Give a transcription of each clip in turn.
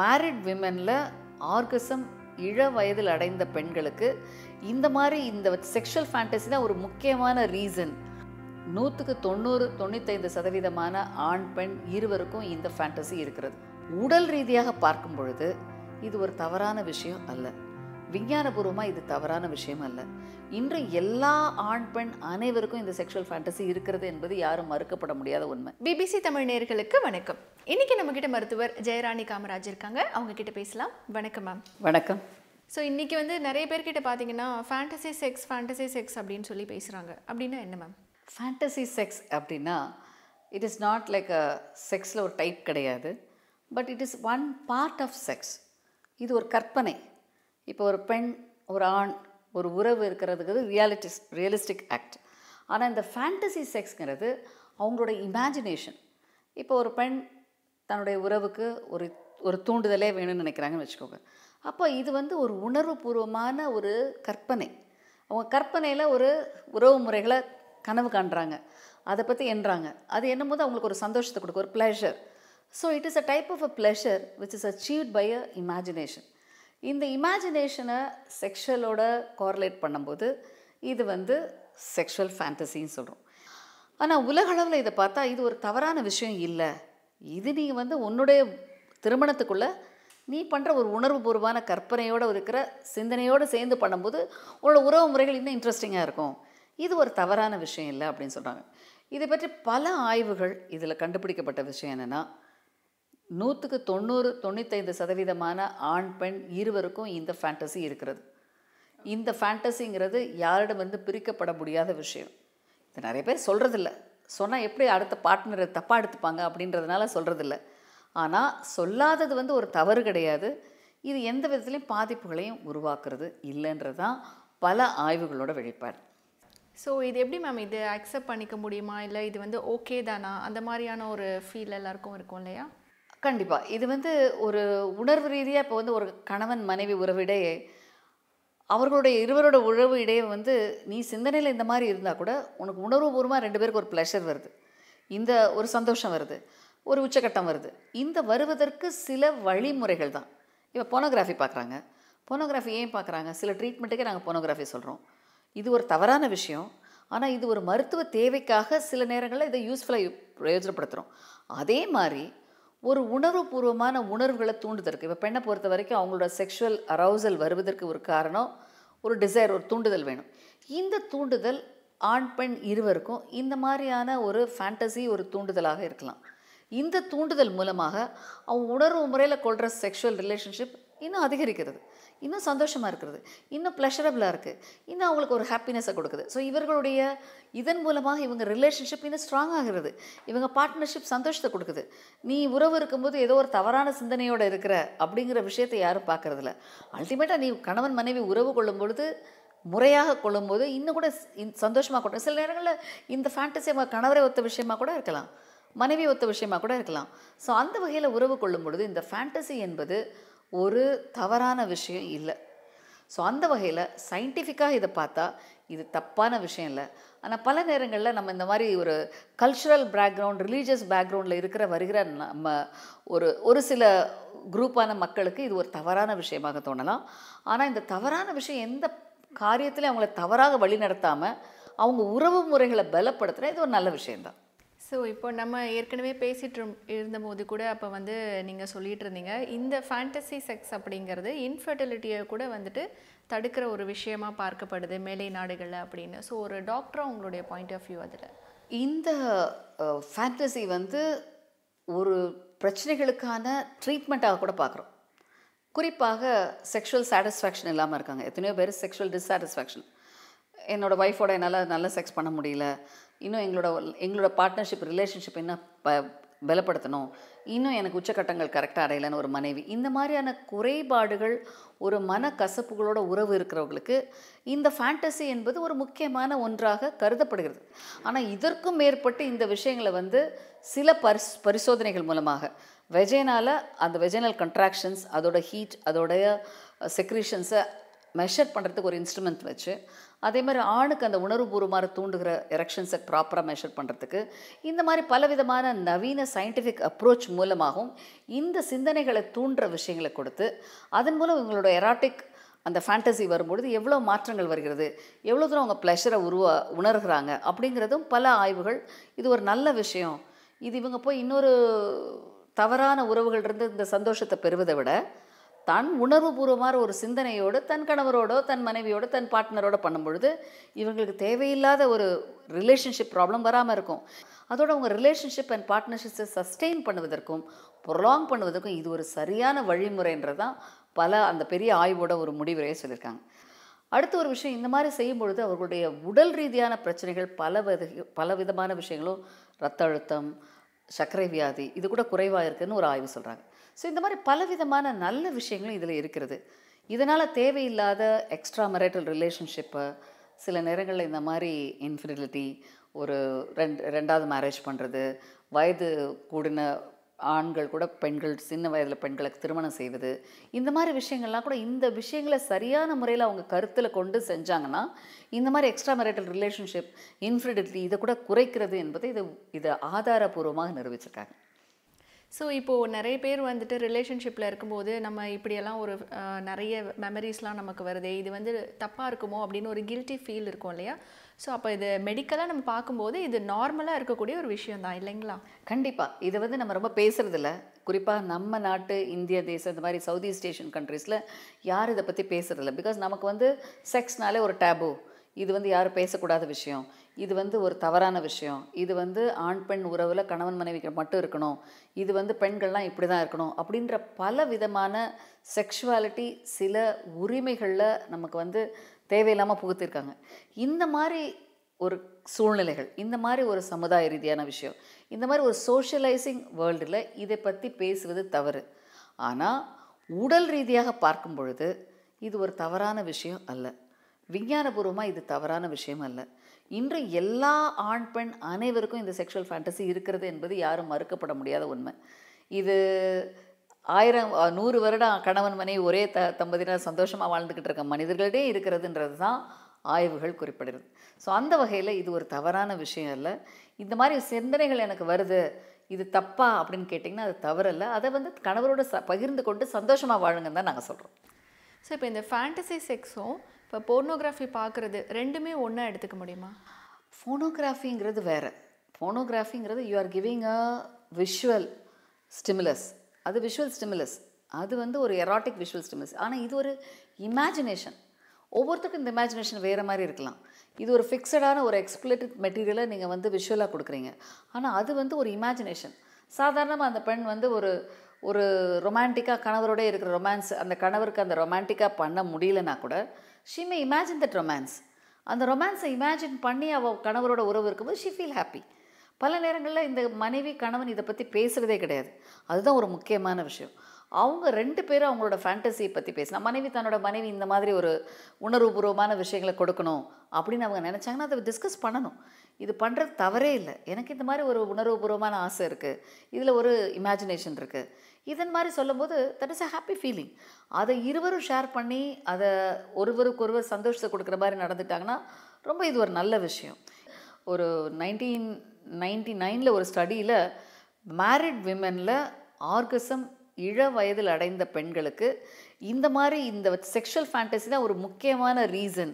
married விமனில் orgasm இள வயதில் அடைந்த பெண்களுக்கு இந்த மாதிரி இந்த செக்ஷுவல் ஃபேண்டசி தான் ஒரு முக்கியமான ரீசன் நூற்றுக்கு தொண்ணூறு தொண்ணூத்தைந்து சதவீதமான ஆண் பெண் இருவருக்கும் இந்த ஃபேண்டசி இருக்கிறது உடல் ரீதியாக பார்க்கும் பொழுது இது ஒரு தவறான விஷயம் அல்ல விஞ்ஞானபூர்வமாக இது தவறான விஷயம் அல்ல இன்று எல்லா ஆண் பெண் அனைவருக்கும் இந்த செக்ஷுவல் ஃபேண்டசி இருக்கிறது என்பது யாரும் மறுக்கப்பட முடியாத உண்மை பிபிசி தமிழ் நேர்களுக்கு வணக்கம் இன்னைக்கு நம்ம கிட்ட மருத்துவர் ஜெயராணி காமராஜ் இருக்காங்க அவங்க கிட்ட பேசலாம் வணக்கம் மேம் வணக்கம் ஸோ இன்றைக்கி வந்து நிறைய பேர்கிட்ட பார்த்தீங்கன்னா ஃபேண்டசி செக்ஸ் ஃபேண்டசி செக்ஸ் அப்படின்னு சொல்லி பேசுகிறாங்க அப்படின்னா என்ன மேம் ஃபேண்டசி செக்ஸ் அப்படின்னா it is not like a செக்ஸில் ஒரு டைப் கிடையாது but it is one part of sex இது ஒரு கற்பனை இப்போ ஒரு பெண் ஒரு ஆண் ஒரு உறவு இருக்கிறதுக்கு ரியாலிட்டிஸ் ரியலிஸ்டிக் ஆக்ட் ஆனால் இந்த ஃபேண்டசி செக்ஸ்ங்கிறது அவங்களோட இமேஜினேஷன் இப்போ ஒரு பெண் தன்னுடைய உறவுக்கு ஒரு ஒரு தூண்டுதலே வேணும்னு நினைக்கிறாங்கன்னு வச்சுக்கோங்க அப்போ இது வந்து ஒரு உணர்வுபூர்வமான ஒரு கற்பனை அவங்க கற்பனையில் ஒரு உறவு முறைகளை கனவு காண்றாங்க அதை பற்றி என்றாங்க அது என்னும்போது அவங்களுக்கு ஒரு சந்தோஷத்தை கொடுக்கும் ஒரு pleasure so it is a type of a pleasure which is achieved by a imagination இந்த இமேஜினேஷனை செக்ஷுவலோட கோரலேட் பண்ணும்போது இது வந்து செக்ஷுவல் ஃபேண்டசின்னு சொல்கிறோம் ஆனால் உலகளவில் இதை பார்த்தா இது ஒரு தவறான விஷயம் இல்லை இது நீ வந்து உன்னுடைய திருமணத்துக்குள்ளே நீ பண்ணுற ஒரு பூர்வமான கற்பனையோடு இருக்கிற சிந்தனையோடு சேர்ந்து பண்ணும்போது உன்னோட உறவு முறைகள் இன்னும் இன்ட்ரெஸ்டிங்காக இருக்கும் இது ஒரு தவறான விஷயம் இல்லை அப்படின்னு சொல்கிறாங்க இதை பற்றி பல ஆய்வுகள் இதில் கண்டுபிடிக்கப்பட்ட விஷயம் என்னென்னா நூற்றுக்கு தொண்ணூறு தொண்ணூத்தைந்து சதவீதமான ஆண் பெண் இருவருக்கும் இந்த ஃபேண்டசி இருக்கிறது இந்த ஃபேண்டசிங்கிறது யாரிடமிருந்து பிரிக்கப்பட முடியாத விஷயம் இது நிறைய பேர் சொல்கிறதில்ல சொன்னால் எப்படி அடுத்த பார்ட்னரை தப்பாக எடுத்துப்பாங்க அப்படின்றதுனால சொல்கிறதில்ல ஆனால் சொல்லாதது வந்து ஒரு தவறு கிடையாது இது எந்த விதத்துலையும் பாதிப்புகளையும் உருவாக்குறது இல்லைன்றது தான் பல ஆய்வுகளோட வெளிப்பாடு ஸோ இது எப்படி மேம் இது அக்செப்ட் பண்ணிக்க முடியுமா இல்லை இது வந்து ஓகே தானா அந்த மாதிரியான ஒரு ஃபீல் எல்லாருக்கும் இருக்கும் இல்லையா கண்டிப்பாக இது வந்து ஒரு உணர்வு ரீதியாக இப்போ வந்து ஒரு கணவன் மனைவி உறவிடையே அவர்களுடைய இருவரோட உறவு இடையே வந்து நீ சிந்தனையில் இந்த மாதிரி இருந்தால் கூட உனக்கு உணர்வுபூர்வமாக ரெண்டு பேருக்கு ஒரு ப்ளஷர் வருது இந்த ஒரு சந்தோஷம் வருது ஒரு உச்சக்கட்டம் வருது இந்த வருவதற்கு சில வழிமுறைகள் தான் இப்போ போனோகிராஃபி பார்க்குறாங்க போனோகிராஃபி ஏன் பார்க்குறாங்க சில ட்ரீட்மெண்ட்டுக்கே நாங்கள் போனோகிராஃபி சொல்கிறோம் இது ஒரு தவறான விஷயம் ஆனால் இது ஒரு மருத்துவ தேவைக்காக சில நேரங்களில் இதை யூஸ்ஃபுல்லாக பிரயோஜனப்படுத்துகிறோம் அதே மாதிரி ஒரு உணர்வுபூர்வமான உணர்வுகளை தூண்டுதற்கு இப்போ பெண்ணை பொறுத்த வரைக்கும் அவங்களோட செக்ஷுவல் அரவுசல் வருவதற்கு ஒரு காரணம் ஒரு டிசைர் ஒரு தூண்டுதல் வேணும் இந்த தூண்டுதல் ஆண் பெண் இருவருக்கும் இந்த மாதிரியான ஒரு ஃபேண்டசி ஒரு தூண்டுதலாக இருக்கலாம் இந்த தூண்டுதல் மூலமாக அவங்க உணர்வு முறையில் கொள்கிற செக்ஷுவல் ரிலேஷன்ஷிப் இன்னும் அதிகரிக்கிறது இன்னும் சந்தோஷமாக இருக்கிறது இன்னும் ப்ளஷரபிளாக இருக்குது இன்னும் அவங்களுக்கு ஒரு ஹாப்பினஸை கொடுக்குது ஸோ இவர்களுடைய இதன் மூலமாக இவங்க ரிலேஷன்ஷிப் இன்னும் ஸ்ட்ராங் ஆகிறது இவங்க பார்ட்னர்ஷிப் சந்தோஷத்தை கொடுக்குது நீ உறவு இருக்கும்போது ஏதோ ஒரு தவறான சிந்தனையோடு இருக்கிற அப்படிங்கிற விஷயத்தை யாரும் பார்க்குறதில்ல அல்டிமேட்டாக நீ கணவன் மனைவி உறவு கொள்ளும் பொழுது முறையாக கொள்ளும்போது இன்னும் கூட சந்தோஷமாக கொடுக்கும் சில நேரங்களில் இந்த ஃபேண்டசி கணவரை ஒத்த விஷயமாக கூட இருக்கலாம் மனைவி ஒத்த விஷயமாக கூட இருக்கலாம் ஸோ அந்த வகையில் உறவு கொள்ளும் பொழுது இந்த ஃபேண்டசி என்பது ஒரு தவறான விஷயம் இல்லை ஸோ அந்த வகையில் சயின்டிஃபிக்காக இதை பார்த்தா இது தப்பான விஷயம் இல்லை ஆனால் பல நேரங்களில் நம்ம இந்த மாதிரி ஒரு கல்ச்சுரல் பேக்ரவுண்ட் ரிலீஜியஸ் பேக்ரவுண்டில் இருக்கிற வருகிற நம்ம ஒரு ஒரு சில குரூப்பான மக்களுக்கு இது ஒரு தவறான விஷயமாக தோணலாம் ஆனால் இந்த தவறான விஷயம் எந்த காரியத்திலையும் அவங்கள தவறாக வழி நடத்தாமல் அவங்க உறவு முறைகளை பலப்படுத்துகிற இது ஒரு நல்ல விஷயம்தான் ஸோ இப்போ நம்ம ஏற்கனவே பேசிட்டு இருந்தபோது கூட அப்போ வந்து நீங்கள் சொல்லிகிட்டு இருந்தீங்க இந்த ஃபேண்டசி செக்ஸ் அப்படிங்கிறது இன்ஃபர்டிலிட்டியை கூட வந்துட்டு தடுக்கிற ஒரு விஷயமா பார்க்கப்படுது மேலை நாடுகளில் அப்படின்னு ஸோ ஒரு டாக்டராக உங்களுடைய பாயிண்ட் ஆஃப் வியூ அதில் இந்த ஃபேண்டசி வந்து ஒரு பிரச்சனைகளுக்கான ட்ரீட்மெண்ட்டாக கூட பார்க்குறோம் குறிப்பாக செக்ஷுவல் சாட்டிஸ்ஃபேக்ஷன் இல்லாமல் இருக்காங்க எத்தனையோ பேர் செக்ஷுவல் டிஸாட்டிஸ்ஃபேக்ஷன் என்னோடய ஒய்ஃபோட என்னால் நல்ல செக்ஸ் பண்ண முடியல இன்னும் எங்களோட எங்களோட பார்ட்னர்ஷிப் ரிலேஷன்ஷிப் என்ன ப பலப்படுத்தணும் இன்னும் எனக்கு உச்சக்கட்டங்கள் கரெக்டாக அடையலைன்னு ஒரு மனைவி இந்த மாதிரியான குறைபாடுகள் ஒரு மன கசப்புகளோட உறவு இருக்கிறவங்களுக்கு இந்த ஃபேண்டசி என்பது ஒரு முக்கியமான ஒன்றாக கருதப்படுகிறது ஆனால் இதற்கும் மேற்பட்டு இந்த விஷயங்களை வந்து சில பரிஸ் பரிசோதனைகள் மூலமாக வெஜைனால் அந்த வெஜைனல் கன்ட்ராக்ஷன்ஸ் அதோட ஹீட் அதோடைய செக்ரீஷன்ஸை uh, மெஷர் பண்ணுறதுக்கு ஒரு இன்ஸ்ட்ருமெண்ட் வச்சு அதே மாதிரி ஆணுக்கு அந்த உணர்வு பூர்வமாக தூண்டுகிற எரெக்ஷன்ஸை ப்ராப்பராக மெஷர் பண்ணுறதுக்கு இந்த மாதிரி பலவிதமான நவீன சயின்டிஃபிக் அப்ரோச் மூலமாகவும் இந்த சிந்தனைகளை தூண்டுற விஷயங்களை கொடுத்து அதன் மூலம் இவங்களோட எராட்டிக் அந்த ஃபேண்டசி வரும்பொழுது எவ்வளோ மாற்றங்கள் வருகிறது எவ்வளோ தூரம் அவங்க ப்ளஷரை உருவ உணர்கிறாங்க அப்படிங்கிறதும் பல ஆய்வுகள் இது ஒரு நல்ல விஷயம் இது இவங்க போய் இன்னொரு தவறான உறவுகள் இருந்து இந்த சந்தோஷத்தை பெறுவதை விட தான் உணர்வுபூர்வமான ஒரு சிந்தனையோடு தன் கணவரோடோ தன் மனைவியோட தன் பார்ட்னரோட பண்ணும்பொழுது இவங்களுக்கு தேவையில்லாத ஒரு ரிலேஷன்ஷிப் ப்ராப்ளம் வராமல் இருக்கும் அதோட அவங்க ரிலேஷன்ஷிப் அண்ட் பார்ட்னர்ஷிப்ஸை சஸ்டெயின் பண்ணுவதற்கும் ப்ரொலாங் பண்ணுவதற்கும் இது ஒரு சரியான வழிமுறைன்றது பல அந்த பெரிய ஆய்வோட ஒரு முடிவுரையை சொல்லியிருக்காங்க அடுத்த ஒரு விஷயம் இந்த மாதிரி செய்யும் பொழுது அவர்களுடைய உடல் ரீதியான பிரச்சனைகள் பல வித பல விதமான விஷயங்களும் ரத்த அழுத்தம் சர்க்கரை வியாதி இது கூட குறைவாக இருக்குதுன்னு ஒரு ஆய்வு சொல்கிறாங்க ஸோ இந்த மாதிரி பலவிதமான நல்ல விஷயங்களும் இதில் இருக்கிறது இதனால் தேவையில்லாத எக்ஸ்ட்ரா மெரிட்டல் ரிலேஷன்ஷிப்பு சில நேரங்களில் இந்த மாதிரி இன்ஃபிடிலிட்டி ஒரு ரெண்டு ரெண்டாவது மேரேஜ் பண்ணுறது வயது கூடின ஆண்கள் கூட பெண்கள் சின்ன வயதில் பெண்களுக்கு திருமணம் செய்வது இந்த மாதிரி விஷயங்கள்லாம் கூட இந்த விஷயங்களை சரியான முறையில் அவங்க கருத்தில் கொண்டு செஞ்சாங்கன்னா இந்த மாதிரி எக்ஸ்ட்ரா மெரேட்டல் ரிலேஷன்ஷிப் இன்ஃபிடிலிட்டி இதை கூட குறைக்கிறது என்பதை இது இதை ஆதாரபூர்வமாக நிரூபிச்சிருக்காங்க ஸோ இப்போது நிறைய பேர் வந்துட்டு ரிலேஷன்ஷிப்பில் இருக்கும்போது நம்ம இப்படியெல்லாம் ஒரு நிறைய மெமரிஸ்லாம் நமக்கு வருது இது வந்து தப்பாக இருக்குமோ அப்படின்னு ஒரு கில்ட்டி ஃபீல் இருக்கும் இல்லையா ஸோ அப்போ இது மெடிக்கலாக நம்ம பார்க்கும்போது இது நார்மலாக இருக்கக்கூடிய ஒரு விஷயம் தான் இல்லைங்களா கண்டிப்பாக இதை வந்து நம்ம ரொம்ப பேசுகிறதில்ல குறிப்பாக நம்ம நாட்டு இந்திய தேசம் இந்த மாதிரி சவுத் ஈஸ்ட் ஏஷியன் கண்ட்ரீஸில் யார் இதை பற்றி பேசுகிறதில்ல பிகாஸ் நமக்கு வந்து செக்ஸ்னாலே ஒரு டேபு இது வந்து யாரும் பேசக்கூடாத விஷயம் இது வந்து ஒரு தவறான விஷயம் இது வந்து ஆண் பெண் உறவில் கணவன் மனைவிக்கு மட்டும் இருக்கணும் இது வந்து பெண்கள்லாம் இப்படி தான் இருக்கணும் அப்படின்ற பல விதமான செக்ஷுவாலிட்டி சில உரிமைகளில் நமக்கு வந்து தேவையில்லாமல் புகுத்திருக்காங்க இந்த மாதிரி ஒரு சூழ்நிலைகள் இந்த மாதிரி ஒரு சமுதாய ரீதியான விஷயம் இந்த மாதிரி ஒரு சோஷியலைசிங் வேர்ல்டில் இதை பற்றி பேசுவது தவறு ஆனால் உடல் ரீதியாக பார்க்கும் பொழுது இது ஒரு தவறான விஷயம் அல்ல விஞ்ஞானபூர்வமாக இது தவறான விஷயம் அல்ல இன்று எல்லா ஆண் பெண் அனைவருக்கும் இந்த செக்ஷுவல் ஃபேண்டசி இருக்கிறது என்பது யாரும் மறுக்கப்பட முடியாத உண்மை இது ஆயிரம் நூறு வருடம் கணவன் மனைவி ஒரே த தம்பதியினர் சந்தோஷமாக வாழ்ந்துக்கிட்டு இருக்க மனிதர்களிடையே இருக்கிறதுன்றது தான் ஆய்வுகள் குறிப்பிடுகிறது ஸோ அந்த வகையில் இது ஒரு தவறான விஷயம் இல்லை இந்த மாதிரி சிந்தனைகள் எனக்கு வருது இது தப்பா அப்படின்னு கேட்டிங்கன்னா அது தவறில்லை அதை வந்து கணவரோட ச பகிர்ந்து கொண்டு சந்தோஷமாக வாழுங்கன்னு தான் நாங்கள் சொல்கிறோம் ஸோ இப்போ இந்த ஃபேண்டசி செக்ஸும் இப்போ போர்னோகிராஃபி பார்க்குறது ரெண்டுமே ஒன்றா எடுத்துக்க முடியுமா ஃபோனோகிராஃபிங்கிறது வேறு ஃபோனோகிராஃபிங்கிறது you are giving a visual stimulus அது விஷுவல் ஸ்டிமுலஸ் அது வந்து ஒரு எராட்டிக் விஷுவல் ஸ்டிமுலஸ் ஆனால் இது ஒரு இமேஜினேஷன் ஒவ்வொருத்தருக்கும் இந்த இமேஜினேஷன் வேறு மாதிரி இருக்கலாம் இது ஒரு ஃபிக்ஸடான ஒரு எக்ஸ்பிளேட்டட் மெட்டீரியலை நீங்கள் வந்து விஷுவலாக கொடுக்குறீங்க ஆனால் அது வந்து ஒரு இமேஜினேஷன் சாதாரணமாக அந்த பெண் வந்து ஒரு ஒரு ரொமான்டிக்காக கணவரோட இருக்கிற ரொமான்ஸ் அந்த கணவருக்கு அந்த ரொமான்டிக்காக பண்ண முடியலனா கூட she may imagine that romance அந்த ரொமான்ஸை இமேஜின் பண்ணி அவள் கணவரோட உறவு இருக்கும்போது ஷி ஃபீல் ஹாப்பி பல நேரங்களில் இந்த மனைவி கணவன் இதை பற்றி பேசுகிறதே கிடையாது அதுதான் ஒரு முக்கியமான விஷயம் அவங்க ரெண்டு பேரும் அவங்களோட ஃபேண்டஸியை பற்றி பேசினா மனைவி தன்னோட மனைவி இந்த மாதிரி ஒரு உணர்வுபூர்வமான விஷயங்களை கொடுக்கணும் அப்படின்னு அவங்க நினச்சாங்கன்னா அதை டிஸ்கஸ் பண்ணணும் இது பண்ணுறது தவறே இல்லை எனக்கு இந்த மாதிரி ஒரு உணர்வுபூர்வமான ஆசை இருக்குது இதில் ஒரு இமேஜினேஷன் இருக்குது இதன் மாதிரி சொல்லும்போது that is a happy feeling அதை இருவரும் ஷேர் பண்ணி அதை ஒருவருக்கொருவர் சந்தோஷத்தை கொடுக்குற மாதிரி நடந்துட்டாங்கன்னா ரொம்ப இது ஒரு நல்ல விஷயம் ஒரு நைன்டீன் நைன்டி நைனில் ஒரு ஸ்டடியில் மேரிட் விமனில் ஆர்கசம் இள வயதில் அடைந்த பெண்களுக்கு இந்த மாதிரி இந்த செக்ஷுவல் ஃபேண்டசி தான் ஒரு முக்கியமான ரீசன்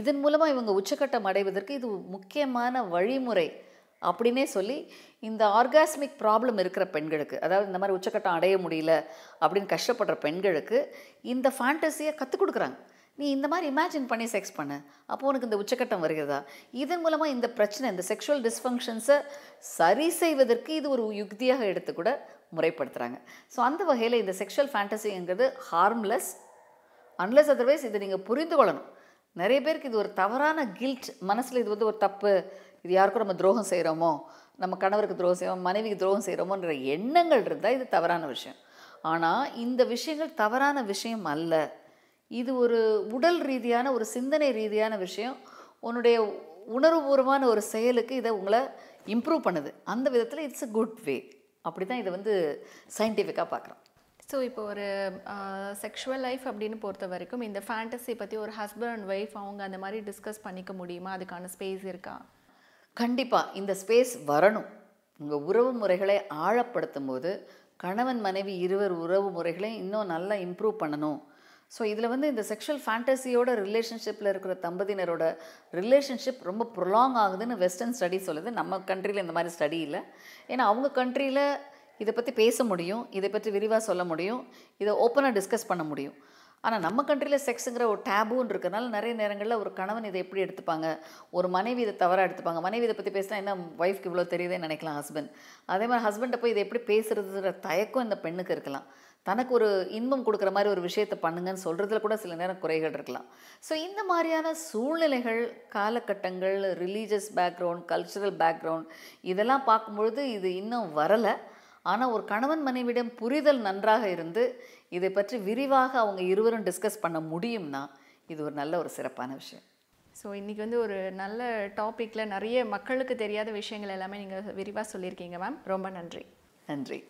இதன் மூலமாக இவங்க உச்சக்கட்டம் அடைவதற்கு இது முக்கியமான வழிமுறை அப்படின்னே சொல்லி இந்த ஆர்காஸ்மிக் ப்ராப்ளம் இருக்கிற பெண்களுக்கு அதாவது இந்த மாதிரி உச்சக்கட்டம் அடைய முடியல அப்படின்னு கஷ்டப்படுற பெண்களுக்கு இந்த ஃபேண்டஸியை கற்றுக் கொடுக்குறாங்க நீ இந்த மாதிரி இமேஜின் பண்ணி செக்ஸ் பண்ணு அப்போ உனக்கு இந்த உச்சக்கட்டம் வருகிறதா இதன் மூலமாக இந்த பிரச்சனை இந்த செக்ஷுவல் டிஸ்ஃபங்க்ஷன்ஸை சரி செய்வதற்கு இது ஒரு யுக்தியாக எடுத்துக்கூட முறைப்படுத்துகிறாங்க ஸோ அந்த வகையில் இந்த செக்ஷுவல் ஃபேண்டசிங்கிறது ஹார்ம்லெஸ் அன்லெஸ் அதர்வைஸ் இதை நீங்கள் புரிந்து கொள்ளணும் நிறைய பேருக்கு இது ஒரு தவறான கில்ட் மனசில் இது வந்து ஒரு தப்பு இது யாருக்கும் நம்ம துரோகம் செய்கிறோமோ நம்ம கணவருக்கு துரோகம் செய்வோம் மனைவிக்கு துரோகம் செய்கிறோமோன்ற எண்ணங்கள் இருந்தால் இது தவறான விஷயம் ஆனால் இந்த விஷயங்கள் தவறான விஷயம் அல்ல இது ஒரு உடல் ரீதியான ஒரு சிந்தனை ரீதியான விஷயம் உன்னுடைய உணர்வுபூர்வமான ஒரு செயலுக்கு இதை உங்களை இம்ப்ரூவ் பண்ணுது அந்த விதத்தில் இட்ஸ் அ குட் வே அப்படி தான் இதை வந்து சயின்டிஃபிக்காக பார்க்குறோம் ஸோ இப்போ ஒரு செக்ஷுவல் லைஃப் அப்படின்னு பொறுத்த வரைக்கும் இந்த ஃபேண்டஸியை பற்றி ஒரு ஹஸ்பண்ட் அண்ட் ஒய்ஃப் அவங்க அந்த மாதிரி டிஸ்கஸ் பண்ணிக்க முடியுமா அதுக்கான ஸ்பேஸ் இருக்கா கண்டிப்பாக இந்த ஸ்பேஸ் வரணும் உங்கள் உறவு முறைகளை ஆழப்படுத்தும் போது கணவன் மனைவி இருவர் உறவு முறைகளை இன்னும் நல்லா இம்ப்ரூவ் பண்ணணும் ஸோ இதில் வந்து இந்த செக்ஷுவல் ஃபேண்டஸியோட ரிலேஷன்ஷிப்பில் இருக்கிற தம்பதியினரோட ரிலேஷன்ஷிப் ரொம்ப ப்ரொலாங் ஆகுதுன்னு வெஸ்டர்ன் ஸ்டடி சொல்லுது நம்ம கண்ட்ரியில் இந்த மாதிரி ஸ்டடி இல்லை ஏன்னா அவங்க கண்ட்ரியில் இதை பற்றி பேச முடியும் இதை பற்றி விரிவாக சொல்ல முடியும் இதை ஓப்பனாக டிஸ்கஸ் பண்ண முடியும் ஆனால் நம்ம கண்ட்ரியில் செக்ஸுங்கிற ஒரு டேபுன்னு இருக்கிறதுனால நிறைய நேரங்களில் ஒரு கணவன் இதை எப்படி எடுத்துப்பாங்க ஒரு மனைவி இதை தவறாக எடுத்துப்பாங்க மனைவி இதை பற்றி பேசினா என்ன ஒய்ஃப்க்கு இவ்வளோ தெரியுதுன்னு நினைக்கலாம் ஹஸ்பண்ட் அதே மாதிரி ஹஸ்பண்டை போய் இதை எப்படி பேசுகிறதுங்கிற தயக்கம் இந்த பெண்ணுக்கு இருக்கலாம் தனக்கு ஒரு இன்பம் கொடுக்குற மாதிரி ஒரு விஷயத்தை பண்ணுங்கன்னு சொல்கிறதுல கூட சில நேரம் குறைகள் இருக்கலாம் ஸோ இந்த மாதிரியான சூழ்நிலைகள் காலகட்டங்கள் ரிலீஜியஸ் பேக்ரவுண்ட் கல்ச்சுரல் பேக்ரவுண்ட் இதெல்லாம் பார்க்கும்பொழுது இது இன்னும் வரலை ஆனால் ஒரு கணவன் மனைவிடம் புரிதல் நன்றாக இருந்து இதை பற்றி விரிவாக அவங்க இருவரும் டிஸ்கஸ் பண்ண முடியும்னா இது ஒரு நல்ல ஒரு சிறப்பான விஷயம் ஸோ இன்றைக்கி வந்து ஒரு நல்ல டாப்பிக்கில் நிறைய மக்களுக்கு தெரியாத விஷயங்கள் எல்லாமே நீங்கள் விரிவாக சொல்லியிருக்கீங்க மேம் ரொம்ப நன்றி நன்றி